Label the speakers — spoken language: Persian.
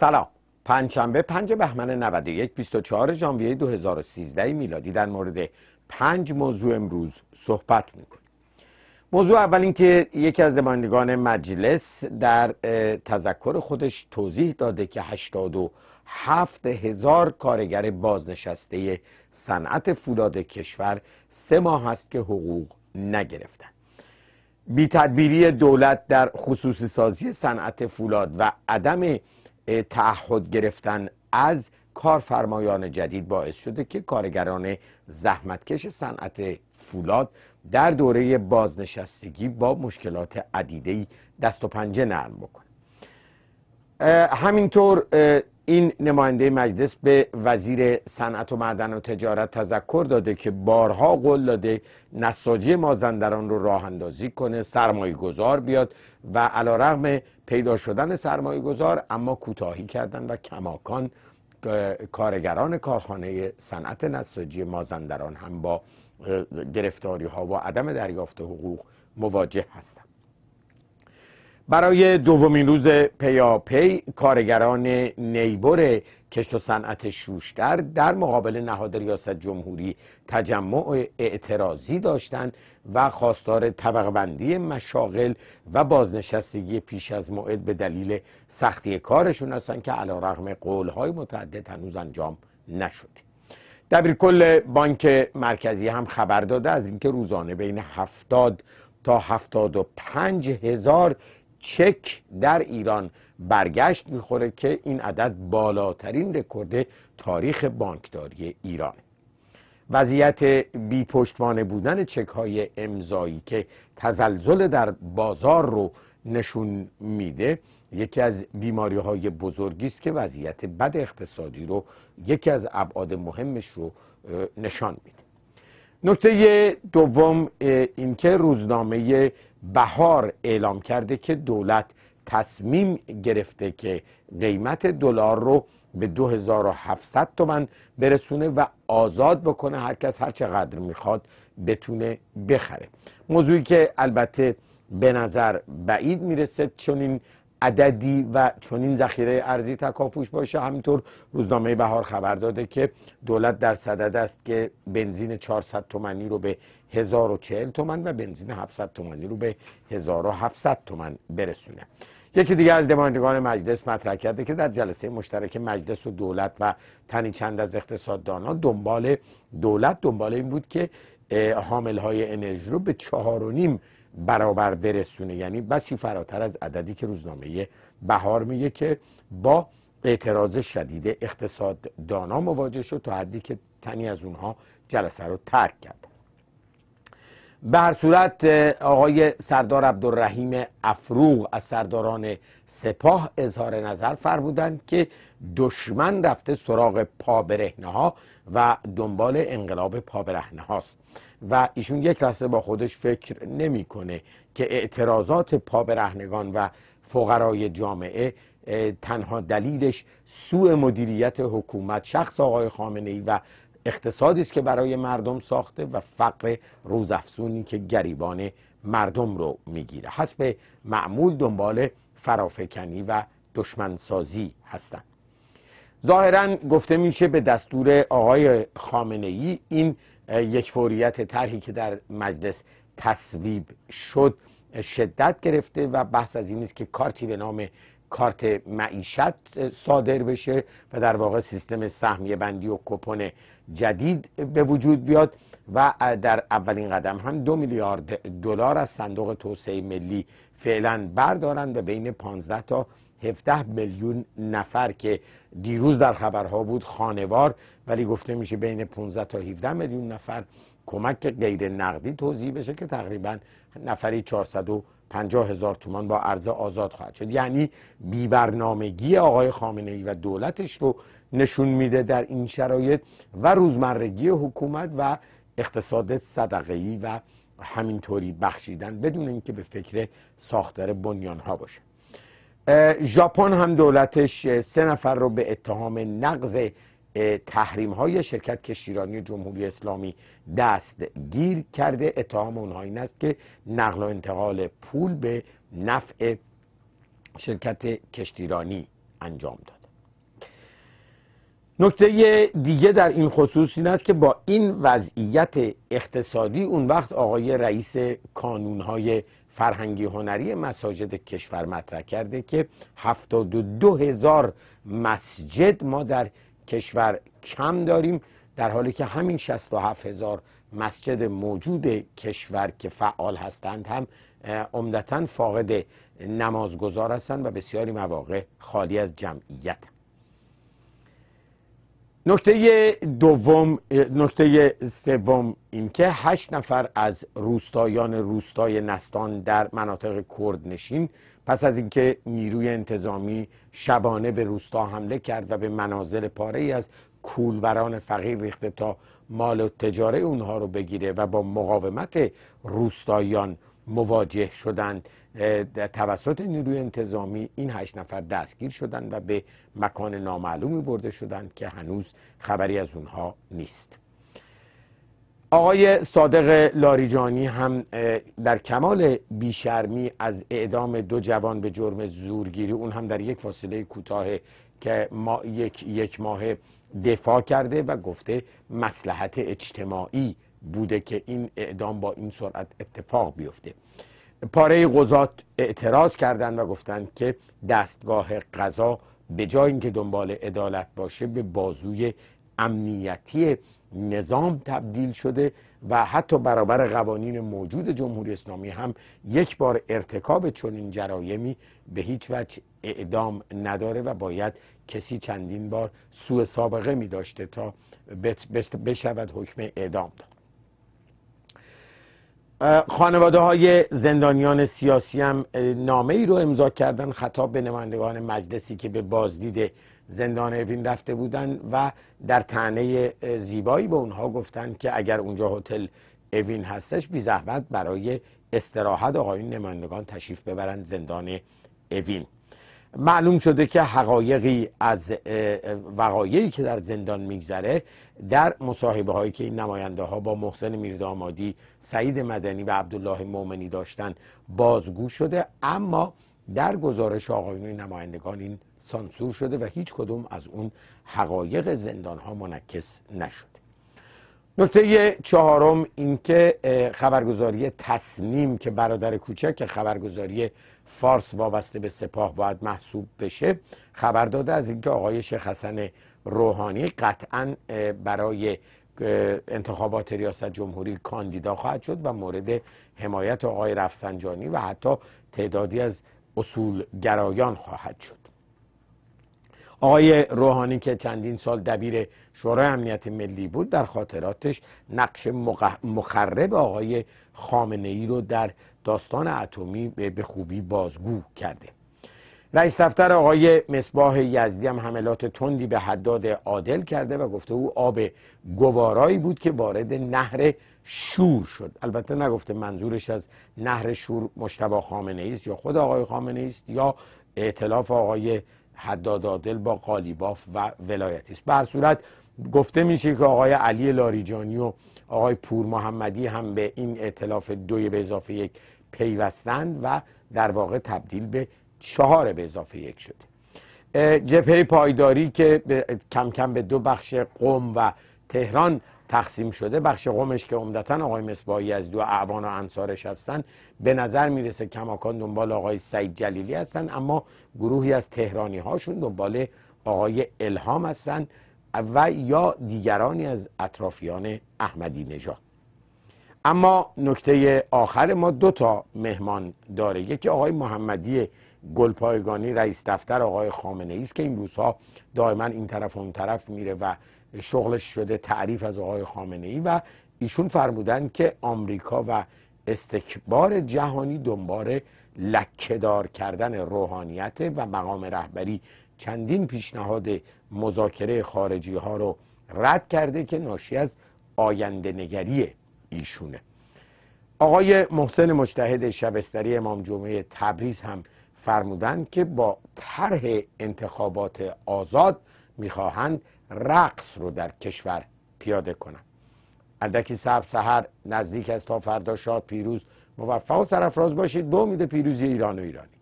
Speaker 1: سلام پنجشنبه پنج بهمن 91 24 ژانویه 2013 میلادی در مورد پنج موضوع امروز صحبت میکنیم موضوع اول اینکه یکی از نمایندگان مجلس در تذکر خودش توضیح داده که 87 هزار کارگر بازنشسته صنعت فولاد کشور سه ماه است که حقوق نگرفتن بی تدبیری دولت در خصوصی سازی صنعت فولاد و عدم تعهد گرفتن از کارفرمایان جدید باعث شده که کارگران زحمتکش صنعت فولاد در دوره بازنشستگی با مشکلات عدیدهی دست و پنجه نرم بکنند همینطور این نماینده مجلس به وزیر صنعت و معدن و تجارت تذکر داده که بارها قول داده نساجی مازندران رو راه اندازی کنه سرمایه گذار بیاد و علا رغم پیدا شدن سرمایه گذار اما کوتاهی کردن و کماکان کارگران کارخانه صنعت نساجی مازندران هم با گرفتاری ها و عدم دریافت حقوق مواجه هستند برای دومین روز پیاپی کارگران نیبر کشت و صنعت شوشتر در مقابل نهاد ریاست جمهوری تجمع اعتراضی داشتند و خواستار طبق بندی مشاغل و بازنشستگی پیش از موعد به دلیل سختی کارشون هستند که علی رغم قولهای متعدد هنوز انجام نشده دبیرکل بانک مرکزی هم خبر داده از اینکه روزانه بین 70 تا 75 هزار چک در ایران برگشت میخوره که این عدد بالاترین رکورد تاریخ بانکداری ایران وضعیت بی پشتوانه بودن چک های امضایی که تزلزل در بازار رو نشون میده یکی از بیماری های بزرگی است که وضعیت بد اقتصادی رو یکی از ابعاد مهمش رو نشان میده نکته دوم اینکه روزنامه بهار اعلام کرده که دولت تصمیم گرفته که قیمت دلار رو به 2700 تومن برسونه و آزاد بکنه هر کس هر چقدر میخواد بتونه بخره موضوعی که البته به نظر بعید میرسه چون این عددی و چنین ذخیره ارزی تکافوش باشه همینطور روزنامه بهار خبر داده که دولت در صدد است که بنزین 400 تومنی رو به 1040 تومن و بنزین 700 تومنی رو به 1700 تومن برسونه یکی دیگه از نمایندگان مجلس مطرح کرده که در جلسه مشترک مجلس و دولت و تنی چند از ها دنبال دولت دنبال این بود که حامل های انرژی رو به چهار و نیم برابر برسونه یعنی بسی فراتر از عددی که روزنامه بهار میگه که با اعتراض شدید دانا مواجه شد تا حدی که تنی از اونها جلسه رو ترک کرد به هر صورت آقای سردار عبدالرحیم افروغ از سرداران سپاه اظهار نظر فرمودند که دشمن رفته سراغ پابرهنه ها و دنبال انقلاب پابرهنه هاست و ایشون یک لحظه با خودش فکر نمیکنه که اعتراضات پابرهنگان و فقرای جامعه تنها دلیلش سوء مدیریت حکومت شخص آقای خامنه ای و اقتصادی است که برای مردم ساخته و فقر روزافزونی که گریبان مردم رو میگیره حسب معمول دنبال فرافکنی و دشمنسازی هستند ظاهرا گفته میشه به دستور آقای خامنه ای این یک فوریت طرحی که در مجلس تصویب شد شدت گرفته و بحث از این است که کارتی به نام کارت معیشت صادر بشه و در واقع سیستم سهمی بندی و کپون جدید به وجود بیاد و در اولین قدم هم دو میلیارد دلار از صندوق توسعه ملی فعلا بردارند و بین 15 تا 17 میلیون نفر که دیروز در خبرها بود خانوار ولی گفته میشه بین 15 تا 17 میلیون نفر کمک غیر نقدی توضیح بشه که تقریبا نفری 400 50 هزار تومان با ارز آزاد خواهد شد یعنی بی برنامگی آقای خامنه ای و دولتش رو نشون میده در این شرایط و روزمرگی حکومت و اقتصاد صدقه ای و همینطوری بخشیدن بدون اینکه به فکر ساختار بنیان ها باشه ژاپن هم دولتش سه نفر رو به اتهام نقض تحریم های شرکت کشتیرانی جمهوری اسلامی دستگیر کرده اتهام اونها این است که نقل و انتقال پول به نفع شرکت کشتیرانی انجام داد نکته دیگه در این خصوص این است که با این وضعیت اقتصادی اون وقت آقای رئیس کانونهای فرهنگی هنری مساجد کشور مطرح کرده که 72 هزار مسجد ما در کشور کم داریم در حالی که همین 67 هزار مسجد موجود کشور که فعال هستند هم عمدتا فاقد نمازگزار هستند و بسیاری مواقع خالی از جمعیت هم. نکته دوم نکته سوم اینکه هشت نفر از روستایان روستای نستان در مناطق کرد نشین پس از اینکه نیروی انتظامی شبانه به روستا حمله کرد و به منازل پاره ای از کولبران فقیر ریخته تا مال و تجاره اونها رو بگیره و با مقاومت روستایان مواجه شدند توسط نیروی انتظامی این هشت نفر دستگیر شدند و به مکان نامعلومی برده شدند که هنوز خبری از اونها نیست آقای صادق لاریجانی هم در کمال بیشرمی از اعدام دو جوان به جرم زورگیری اون هم در یک فاصله کوتاه که ما یک, یک ماه دفاع کرده و گفته مسلحت اجتماعی بوده که این اعدام با این سرعت اتفاق بیفته پاره قضات اعتراض کردند و گفتند که دستگاه قضا به جای اینکه دنبال عدالت باشه به بازوی امنیتی نظام تبدیل شده و حتی برابر قوانین موجود جمهوری اسلامی هم یک بار ارتکاب چنین جرایمی به هیچ وجه اعدام نداره و باید کسی چندین بار سوء سابقه می داشته تا بشود حکم اعدام داد خانواده های زندانیان سیاسی هم نامه ای رو امضا کردن خطاب به نمایندگان مجلسی که به بازدید زندان اوین رفته بودند و در تنه زیبایی به اونها گفتن که اگر اونجا هتل اوین هستش بی زحمت برای استراحت آقایون نمایندگان تشریف ببرند زندان اوین معلوم شده که حقایقی از وقایعی که در زندان میگذره در مصاحبه هایی که این نماینده ها با محسن میردامادی سعید مدنی و عبدالله مومنی داشتن بازگو شده اما در گزارش آقایون نمایندگان این سانسور شده و هیچ کدوم از اون حقایق زندان ها منکس نشد نکته چهارم اینکه خبرگزاری تسنیم که برادر کوچک خبرگزاری فارس وابسته به سپاه باید محسوب بشه خبر داده از اینکه آقای شیخ حسن روحانی قطعا برای انتخابات ریاست جمهوری کاندیدا خواهد شد و مورد حمایت آقای رفسنجانی و حتی تعدادی از اصولگرایان خواهد شد آقای روحانی که چندین سال دبیر شورای امنیت ملی بود در خاطراتش نقش مخرب آقای خامنه ای رو در داستان اتمی به خوبی بازگو کرده رئیس دفتر آقای مصباح یزدی هم حملات تندی به حداد عادل کرده و گفته او آب گوارایی بود که وارد نهر شور شد البته نگفته منظورش از نهر شور مشتبه خامنه است یا خود آقای خامنه است یا اعتلاف آقای حداد عادل با قالیباف و ولایتی است به صورت گفته میشه که آقای علی لاریجانی و آقای پور محمدی هم به این اعتلاف دوی به اضافه یک پیوستند و در واقع تبدیل به چهار به اضافه یک شده جبهه پایداری که کم کم به دو بخش قوم و تهران تقسیم شده بخش قومش که عمدتا آقای مصباحی از دو اعوان و انصارش هستند به نظر میرسه کماکان دنبال آقای سعید جلیلی هستند، اما گروهی از تهرانی هاشون دنبال آقای الهام هستن و یا دیگرانی از اطرافیان احمدی نژاد اما نکته آخر ما دو تا مهمان داره یکی آقای محمدی گلپایگانی رئیس دفتر آقای خامنه ای است که این روزها دائما این طرف اون طرف میره و شغلش شده تعریف از آقای خامنه ای و ایشون فرمودن که آمریکا و استکبار جهانی دنبال لکهدار کردن روحانیت و مقام رهبری چندین پیشنهاد مذاکره خارجی ها رو رد کرده که ناشی از آینده نگریه آقای محسن مجتهد شبستری امام جمعه تبریز هم فرمودند که با طرح انتخابات آزاد میخواهند رقص رو در کشور پیاده کنند اندکی سب سهر نزدیک است تا فردا شاد پیروز موفق و سرفراز باشید به امید پیروزی ایران و ایرانی